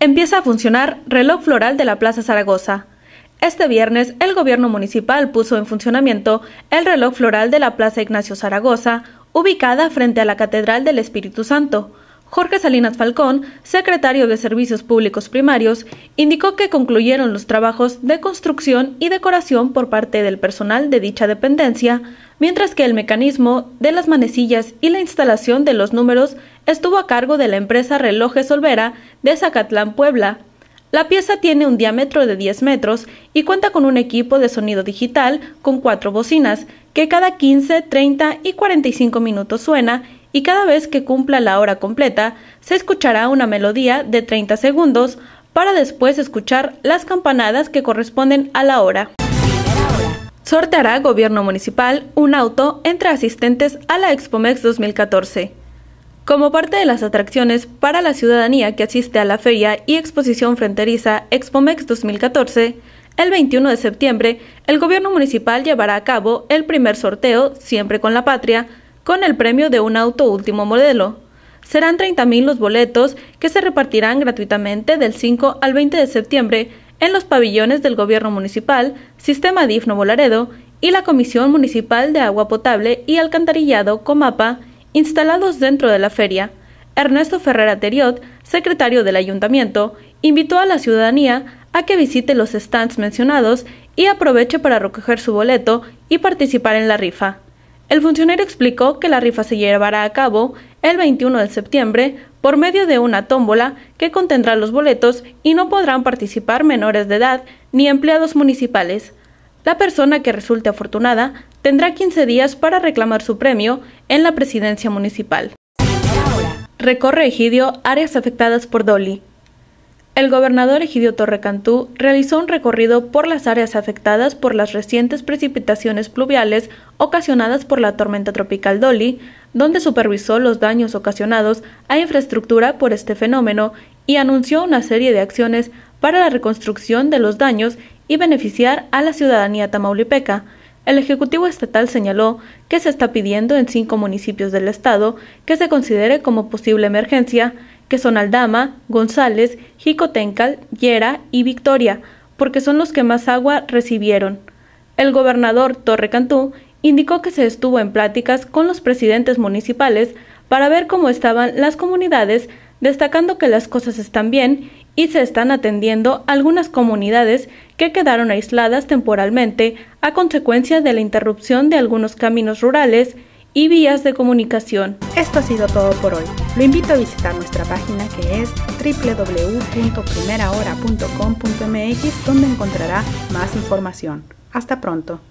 empieza a funcionar Reloj Floral de la Plaza Zaragoza. Este viernes, el gobierno municipal puso en funcionamiento el reloj floral de la Plaza Ignacio Zaragoza, ubicada frente a la Catedral del Espíritu Santo, Jorge Salinas Falcón, secretario de Servicios Públicos Primarios, indicó que concluyeron los trabajos de construcción y decoración por parte del personal de dicha dependencia, mientras que el mecanismo de las manecillas y la instalación de los números estuvo a cargo de la empresa Relojes Olvera de Zacatlán, Puebla, la pieza tiene un diámetro de 10 metros y cuenta con un equipo de sonido digital con cuatro bocinas que cada 15, 30 y 45 minutos suena y cada vez que cumpla la hora completa se escuchará una melodía de 30 segundos para después escuchar las campanadas que corresponden a la hora. Sorteará Gobierno Municipal un auto entre asistentes a la Expomex 2014 como parte de las atracciones para la ciudadanía que asiste a la Feria y Exposición Fronteriza Expomex 2014, el 21 de septiembre, el gobierno municipal llevará a cabo el primer sorteo, siempre con la patria, con el premio de un auto último modelo. Serán 30.000 los boletos que se repartirán gratuitamente del 5 al 20 de septiembre en los pabellones del Gobierno Municipal, Sistema Difno volaredo y la Comisión Municipal de Agua Potable y Alcantarillado, Comapa, Instalados dentro de la feria, Ernesto Ferrera Teriot, secretario del ayuntamiento, invitó a la ciudadanía a que visite los stands mencionados y aproveche para recoger su boleto y participar en la rifa. El funcionario explicó que la rifa se llevará a cabo el 21 de septiembre por medio de una tómbola que contendrá los boletos y no podrán participar menores de edad ni empleados municipales. La persona que resulte afortunada tendrá 15 días para reclamar su premio en la presidencia municipal. Recorre Egidio áreas afectadas por Doli. El gobernador Egidio Torrecantú realizó un recorrido por las áreas afectadas por las recientes precipitaciones pluviales ocasionadas por la tormenta tropical Doli, donde supervisó los daños ocasionados a infraestructura por este fenómeno y anunció una serie de acciones para la reconstrucción de los daños y beneficiar a la ciudadanía tamaulipeca, el Ejecutivo Estatal señaló que se está pidiendo en cinco municipios del Estado que se considere como posible emergencia, que son Aldama, González, Jicotencal, Yera y Victoria, porque son los que más agua recibieron. El gobernador Torre Cantú indicó que se estuvo en pláticas con los presidentes municipales para ver cómo estaban las comunidades, destacando que las cosas están bien y se están atendiendo algunas comunidades que quedaron aisladas temporalmente a consecuencia de la interrupción de algunos caminos rurales y vías de comunicación. Esto ha sido todo por hoy. Lo invito a visitar nuestra página que es www.primerahora.com.mx donde encontrará más información. Hasta pronto.